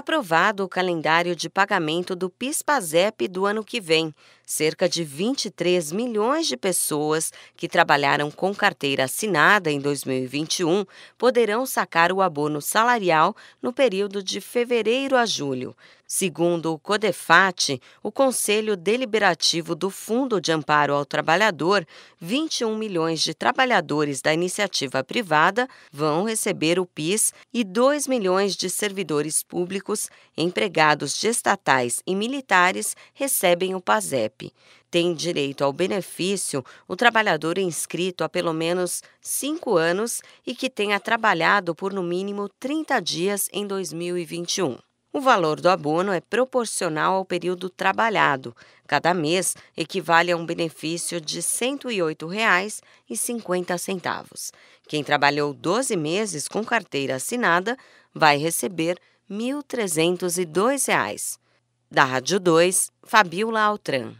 aprovado o calendário de pagamento do PIS-PASEP do ano que vem, cerca de 23 milhões de pessoas que trabalharam com carteira assinada em 2021 poderão sacar o abono salarial no período de fevereiro a julho. Segundo o CODEFAT, o Conselho Deliberativo do Fundo de Amparo ao Trabalhador, 21 milhões de trabalhadores da iniciativa privada vão receber o PIS e 2 milhões de servidores públicos, empregados de estatais e militares recebem o PASEP. Tem direito ao benefício o trabalhador inscrito há pelo menos cinco anos e que tenha trabalhado por no mínimo 30 dias em 2021. O valor do abono é proporcional ao período trabalhado. Cada mês equivale a um benefício de R$ 108,50. Quem trabalhou 12 meses com carteira assinada vai receber R$ 1.302. Da Rádio 2, Fabiola Altran.